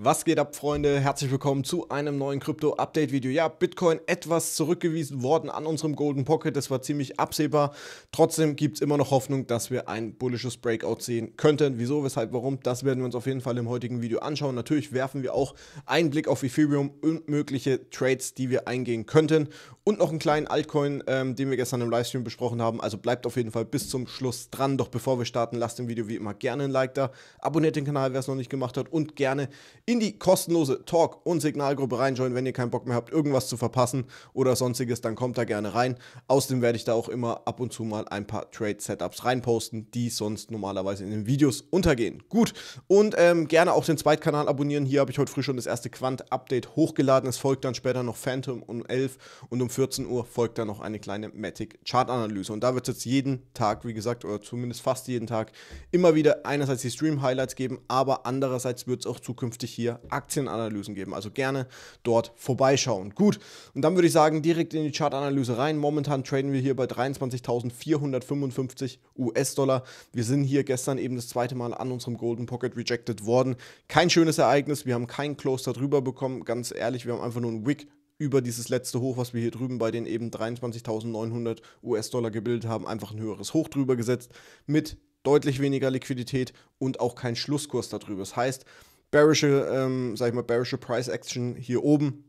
Was geht ab, Freunde? Herzlich willkommen zu einem neuen Krypto-Update-Video. Ja, Bitcoin etwas zurückgewiesen worden an unserem Golden Pocket. Das war ziemlich absehbar. Trotzdem gibt es immer noch Hoffnung, dass wir ein bullisches Breakout sehen könnten. Wieso, weshalb, warum, das werden wir uns auf jeden Fall im heutigen Video anschauen. Natürlich werfen wir auch einen Blick auf Ethereum und mögliche Trades, die wir eingehen könnten. Und noch einen kleinen Altcoin, ähm, den wir gestern im Livestream besprochen haben. Also bleibt auf jeden Fall bis zum Schluss dran. Doch bevor wir starten, lasst dem Video wie immer gerne ein Like da. Abonniert den Kanal, wer es noch nicht gemacht hat. Und gerne in die kostenlose Talk- und Signalgruppe reinjoinen, wenn ihr keinen Bock mehr habt, irgendwas zu verpassen oder sonstiges, dann kommt da gerne rein. Außerdem werde ich da auch immer ab und zu mal ein paar Trade-Setups reinposten, die sonst normalerweise in den Videos untergehen. Gut, und ähm, gerne auch den Zweitkanal abonnieren. Hier habe ich heute früh schon das erste Quant-Update hochgeladen. Es folgt dann später noch Phantom um 11 und um 14 Uhr folgt dann noch eine kleine Matic-Chart-Analyse. Und da wird es jetzt jeden Tag, wie gesagt, oder zumindest fast jeden Tag, immer wieder einerseits die Stream-Highlights geben, aber andererseits wird es auch zukünftig hier Aktienanalysen geben. Also gerne dort vorbeischauen. Gut, und dann würde ich sagen, direkt in die Chartanalyse rein. Momentan traden wir hier bei 23.455 US-Dollar. Wir sind hier gestern eben das zweite Mal an unserem Golden Pocket rejected worden. Kein schönes Ereignis, wir haben keinen Close darüber bekommen. Ganz ehrlich, wir haben einfach nur einen Wick über dieses letzte Hoch, was wir hier drüben bei den eben 23.900 US-Dollar gebildet haben, einfach ein höheres Hoch drüber gesetzt mit deutlich weniger Liquidität und auch kein Schlusskurs darüber. Das heißt, bearische, ähm, sag ich mal, bearische Price Action hier oben.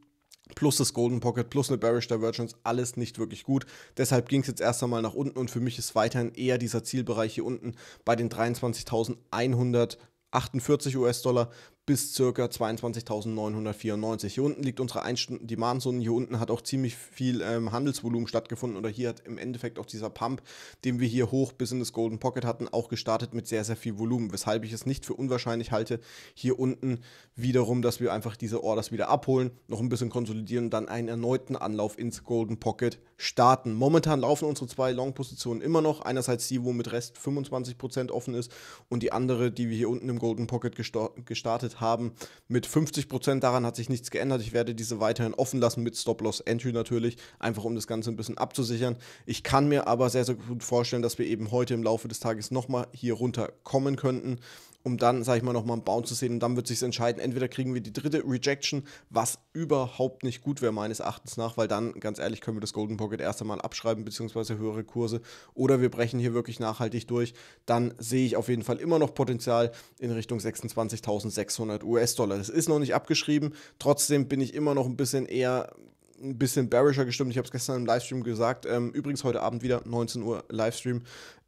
Plus das Golden Pocket, plus eine Bearish Divergence, alles nicht wirklich gut. Deshalb ging es jetzt erst einmal nach unten und für mich ist weiterhin eher dieser Zielbereich hier unten bei den 23.148 US-Dollar bis circa 22.994. Hier unten liegt unsere 1-Stunden-Demand-Zone. Hier unten hat auch ziemlich viel ähm, Handelsvolumen stattgefunden oder hier hat im Endeffekt auch dieser Pump, den wir hier hoch bis in das Golden Pocket hatten, auch gestartet mit sehr, sehr viel Volumen, weshalb ich es nicht für unwahrscheinlich halte, hier unten wiederum, dass wir einfach diese Orders wieder abholen, noch ein bisschen konsolidieren und dann einen erneuten Anlauf ins Golden Pocket starten. Momentan laufen unsere zwei Long-Positionen immer noch. Einerseits die, wo mit Rest 25% offen ist und die andere, die wir hier unten im Golden Pocket gestartet haben haben mit 50%. Daran hat sich nichts geändert. Ich werde diese weiterhin offen lassen mit Stop-Loss-Entry natürlich, einfach um das Ganze ein bisschen abzusichern. Ich kann mir aber sehr, sehr gut vorstellen, dass wir eben heute im Laufe des Tages nochmal hier runterkommen könnten um dann, sag ich mal, nochmal einen Bounce zu sehen. Und dann wird sich entscheiden, entweder kriegen wir die dritte Rejection, was überhaupt nicht gut wäre, meines Erachtens nach, weil dann, ganz ehrlich, können wir das Golden Pocket erst einmal abschreiben, beziehungsweise höhere Kurse. Oder wir brechen hier wirklich nachhaltig durch. Dann sehe ich auf jeden Fall immer noch Potenzial in Richtung 26.600 US-Dollar. Das ist noch nicht abgeschrieben. Trotzdem bin ich immer noch ein bisschen eher ein bisschen bearischer gestimmt. Ich habe es gestern im Livestream gesagt. Ähm, übrigens heute Abend wieder 19 Uhr Livestream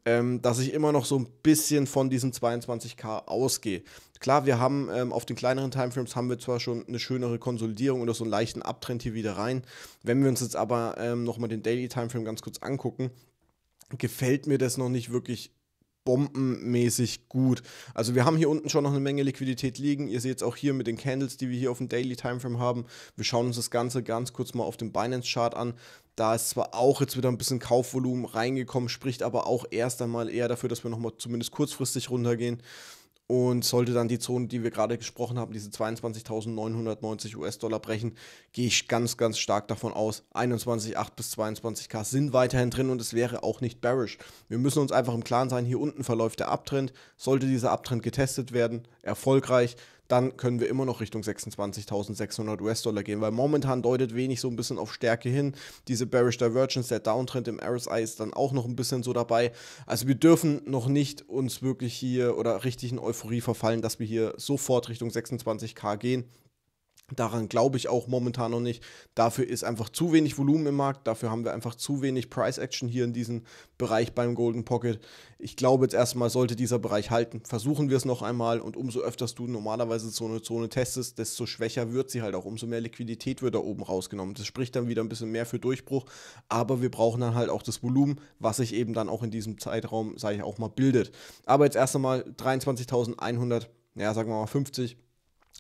ähm, dass ich immer noch so ein bisschen von diesem 22K ausgehe. Klar, wir haben ähm, auf den kleineren Timeframes haben wir zwar schon eine schönere Konsolidierung oder so einen leichten Abtrend hier wieder rein. Wenn wir uns jetzt aber ähm, nochmal den Daily Timeframe ganz kurz angucken, gefällt mir das noch nicht wirklich bombenmäßig gut. Also wir haben hier unten schon noch eine Menge Liquidität liegen. Ihr seht es auch hier mit den Candles, die wir hier auf dem Daily Timeframe haben. Wir schauen uns das Ganze ganz kurz mal auf dem Binance Chart an. Da ist zwar auch jetzt wieder ein bisschen Kaufvolumen reingekommen, spricht aber auch erst einmal eher dafür, dass wir nochmal zumindest kurzfristig runtergehen. Und sollte dann die Zone, die wir gerade gesprochen haben, diese 22.990 US-Dollar brechen, gehe ich ganz, ganz stark davon aus, 21,8 bis 22k sind weiterhin drin und es wäre auch nicht bearish. Wir müssen uns einfach im Klaren sein, hier unten verläuft der Abtrend. Sollte dieser Abtrend getestet werden, erfolgreich, dann können wir immer noch Richtung 26.600 US-Dollar gehen, weil momentan deutet wenig so ein bisschen auf Stärke hin. Diese Bearish Divergence, der Downtrend im RSI ist dann auch noch ein bisschen so dabei. Also wir dürfen noch nicht uns wirklich hier oder richtig in Euphorie verfallen, dass wir hier sofort Richtung 26k gehen. Daran glaube ich auch momentan noch nicht. Dafür ist einfach zu wenig Volumen im Markt. Dafür haben wir einfach zu wenig Price Action hier in diesem Bereich beim Golden Pocket. Ich glaube jetzt erstmal sollte dieser Bereich halten. Versuchen wir es noch einmal und umso öfters du normalerweise so eine Zone testest, desto schwächer wird sie halt auch. Umso mehr Liquidität wird da oben rausgenommen. Das spricht dann wieder ein bisschen mehr für Durchbruch. Aber wir brauchen dann halt auch das Volumen, was sich eben dann auch in diesem Zeitraum, sage ich auch mal, bildet. Aber jetzt erst einmal 23.100, ja sagen wir mal 50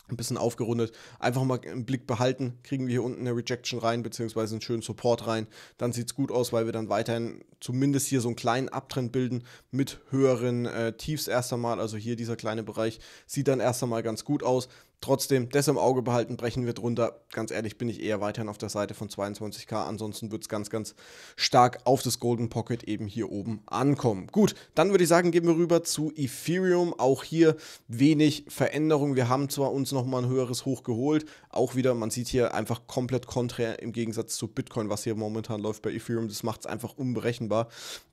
ein bisschen aufgerundet. Einfach mal im Blick behalten, kriegen wir hier unten eine Rejection rein, beziehungsweise einen schönen Support rein. Dann sieht es gut aus, weil wir dann weiterhin zumindest hier so einen kleinen Abtrend bilden mit höheren äh, Tiefs erst einmal. Also hier dieser kleine Bereich sieht dann erst einmal ganz gut aus. Trotzdem, das im Auge behalten, brechen wir drunter. Ganz ehrlich, bin ich eher weiterhin auf der Seite von 22k. Ansonsten wird es ganz, ganz stark auf das Golden Pocket eben hier oben ankommen. Gut, dann würde ich sagen, gehen wir rüber zu Ethereum. Auch hier wenig Veränderung. Wir haben zwar uns nochmal ein höheres Hoch geholt. Auch wieder, man sieht hier einfach komplett konträr im Gegensatz zu Bitcoin, was hier momentan läuft bei Ethereum. Das macht es einfach unberechenbar.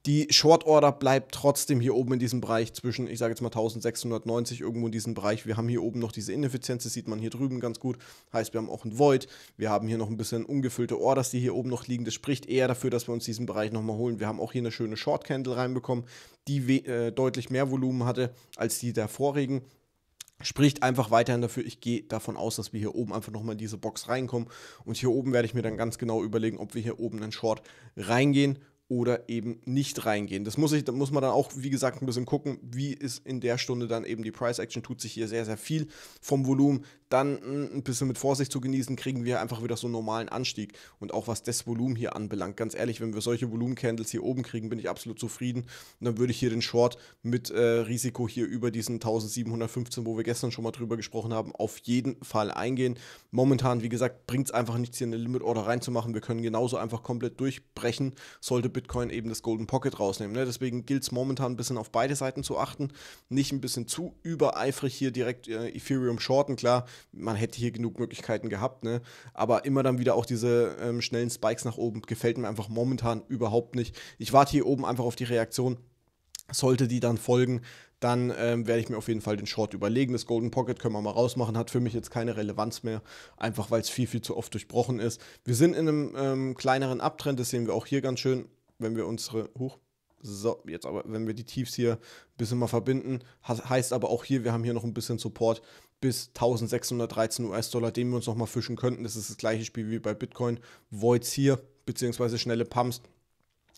Die Short Order bleibt trotzdem hier oben in diesem Bereich zwischen, ich sage jetzt mal 1690 irgendwo in diesem Bereich. Wir haben hier oben noch diese Ineffizienz, das sieht man hier drüben ganz gut. Heißt, wir haben auch ein Void. Wir haben hier noch ein bisschen ungefüllte Orders, die hier oben noch liegen. Das spricht eher dafür, dass wir uns diesen Bereich nochmal holen. Wir haben auch hier eine schöne Short Candle reinbekommen, die äh, deutlich mehr Volumen hatte als die der vorigen spricht einfach weiterhin dafür. Ich gehe davon aus, dass wir hier oben einfach nochmal in diese Box reinkommen. Und hier oben werde ich mir dann ganz genau überlegen, ob wir hier oben in Short reingehen oder eben nicht reingehen. Das muss, ich, da muss man dann auch, wie gesagt, ein bisschen gucken, wie ist in der Stunde dann eben die Price Action, tut sich hier sehr, sehr viel vom Volumen, dann hm, ein bisschen mit Vorsicht zu genießen, kriegen wir einfach wieder so einen normalen Anstieg. Und auch was das Volumen hier anbelangt, ganz ehrlich, wenn wir solche Volumen-Candles hier oben kriegen, bin ich absolut zufrieden. Und dann würde ich hier den Short mit äh, Risiko hier über diesen 1715, wo wir gestern schon mal drüber gesprochen haben, auf jeden Fall eingehen. Momentan, wie gesagt, bringt es einfach nichts, hier eine Limit-Order reinzumachen. Wir können genauso einfach komplett durchbrechen, sollte Bitcoin eben das Golden Pocket rausnehmen. Ne? Deswegen gilt es momentan ein bisschen auf beide Seiten zu achten. Nicht ein bisschen zu übereifrig hier direkt äh, Ethereum shorten, klar man hätte hier genug Möglichkeiten gehabt, ne? Aber immer dann wieder auch diese ähm, schnellen Spikes nach oben gefällt mir einfach momentan überhaupt nicht. Ich warte hier oben einfach auf die Reaktion. Sollte die dann folgen, dann ähm, werde ich mir auf jeden Fall den Short überlegen. Das Golden Pocket können wir mal rausmachen, hat für mich jetzt keine Relevanz mehr, einfach weil es viel, viel zu oft durchbrochen ist. Wir sind in einem ähm, kleineren Abtrend, das sehen wir auch hier ganz schön, wenn wir unsere. Huch, so, jetzt aber, wenn wir die Tiefs hier ein bisschen mal verbinden, heißt aber auch hier, wir haben hier noch ein bisschen Support bis 1613 US-Dollar, den wir uns nochmal fischen könnten. Das ist das gleiche Spiel wie bei Bitcoin. Voids hier, beziehungsweise schnelle Pumps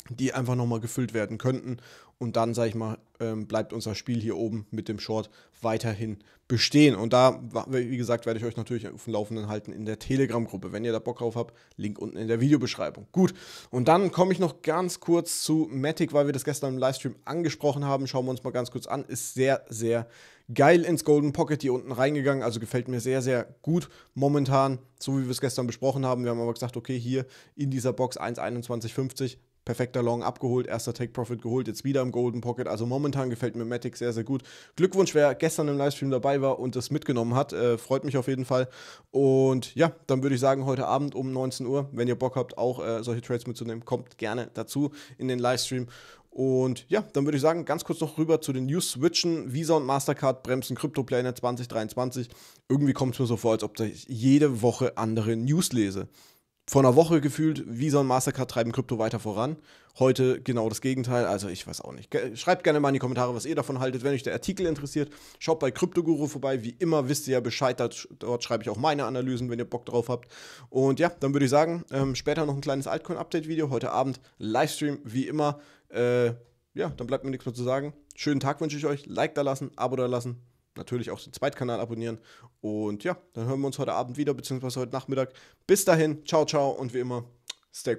die einfach nochmal gefüllt werden könnten. Und dann, sage ich mal, ähm, bleibt unser Spiel hier oben mit dem Short weiterhin bestehen. Und da, wie gesagt, werde ich euch natürlich auf dem Laufenden halten in der Telegram-Gruppe. Wenn ihr da Bock drauf habt, Link unten in der Videobeschreibung. Gut, und dann komme ich noch ganz kurz zu Matic, weil wir das gestern im Livestream angesprochen haben. Schauen wir uns mal ganz kurz an. Ist sehr, sehr geil ins Golden Pocket hier unten reingegangen. Also gefällt mir sehr, sehr gut momentan, so wie wir es gestern besprochen haben. Wir haben aber gesagt, okay, hier in dieser Box 1,2150 perfekter Long abgeholt, erster Take Profit geholt, jetzt wieder im Golden Pocket. Also momentan gefällt mir Matic sehr, sehr gut. Glückwunsch, wer gestern im Livestream dabei war und das mitgenommen hat. Äh, freut mich auf jeden Fall. Und ja, dann würde ich sagen, heute Abend um 19 Uhr, wenn ihr Bock habt, auch äh, solche Trades mitzunehmen, kommt gerne dazu in den Livestream. Und ja, dann würde ich sagen, ganz kurz noch rüber zu den News switchen. Visa und Mastercard bremsen CryptoPlanet 2023. Irgendwie kommt es mir so vor, als ob ich jede Woche andere News lese vor einer Woche gefühlt, Visa und Mastercard treiben Krypto weiter voran. Heute genau das Gegenteil. Also ich weiß auch nicht. Schreibt gerne mal in die Kommentare, was ihr davon haltet. Wenn euch der Artikel interessiert, schaut bei Kryptoguru vorbei. Wie immer wisst ihr ja Bescheid. Dort schreibe ich auch meine Analysen, wenn ihr Bock drauf habt. Und ja, dann würde ich sagen, ähm, später noch ein kleines Altcoin-Update-Video. Heute Abend Livestream, wie immer. Äh, ja, dann bleibt mir nichts mehr zu sagen. Schönen Tag wünsche ich euch. Like da lassen, Abo da lassen natürlich auch den Zweitkanal abonnieren. Und ja, dann hören wir uns heute Abend wieder, beziehungsweise heute Nachmittag. Bis dahin, ciao, ciao und wie immer, stay crazy.